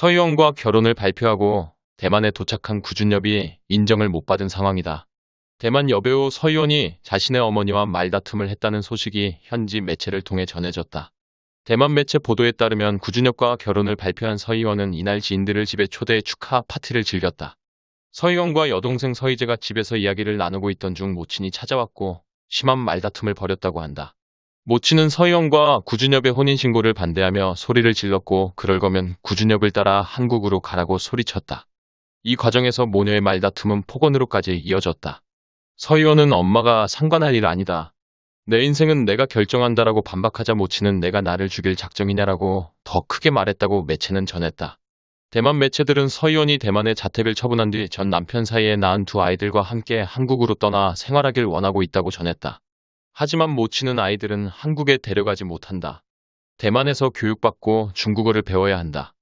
서유원과 결혼을 발표하고 대만에 도착한 구준엽이 인정을 못 받은 상황이다. 대만 여배우 서유원이 자신의 어머니와 말다툼을 했다는 소식이 현지 매체를 통해 전해졌다. 대만 매체 보도에 따르면 구준엽과 결혼을 발표한 서희원은 이날 지인들을 집에 초대해 축하 파티를 즐겼다. 서희원과 여동생 서희재가 집에서 이야기를 나누고 있던 중 모친이 찾아왔고 심한 말다툼을 벌였다고 한다. 모친은 서희원과 구준엽의 혼인신고를 반대하며 소리를 질렀고 그럴 거면 구준엽을 따라 한국으로 가라고 소리쳤다. 이 과정에서 모녀의 말다툼은 폭언으로까지 이어졌다. 서희원은 엄마가 상관할 일 아니다. 내 인생은 내가 결정한다라고 반박하자 모친은 내가 나를 죽일 작정이냐라고 더 크게 말했다고 매체는 전했다. 대만 매체들은 서희원이 대만에 자택을 처분한 뒤 전 남편 사이에 낳은 두 아이들과 함께 한국으로 떠나 생활하길 원하고 있다고 전했다. 하지만 모치는 아이들은 한국에 데려가지 못한다. 대만에서 교육받고 중국어를 배워야 한다.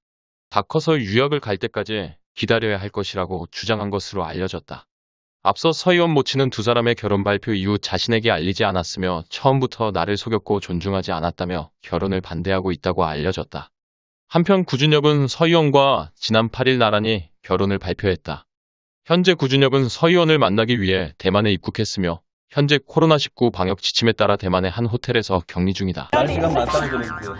다 커서 유학을 갈 때까지 기다려야 할 것이라고 주장한 것으로 알려졌다. 앞서 서희원 모치는 두 사람의 결혼 발표 이후 자신에게 알리지 않았으며 처음부터 나를 속였고 존중하지 않았다며 결혼을 반대하고 있다고 알려졌다. 한편 구준혁은 서희원과 지난 8일 나란히 결혼을 발표했다. 현재 구준혁은 서희원을 만나기 위해 대만에 입국했으며 현재 코로나19 방역 지침에 따라 대만의 한 호텔에서 격리 중이다. 날씨가 아, 많다는 그랬어요.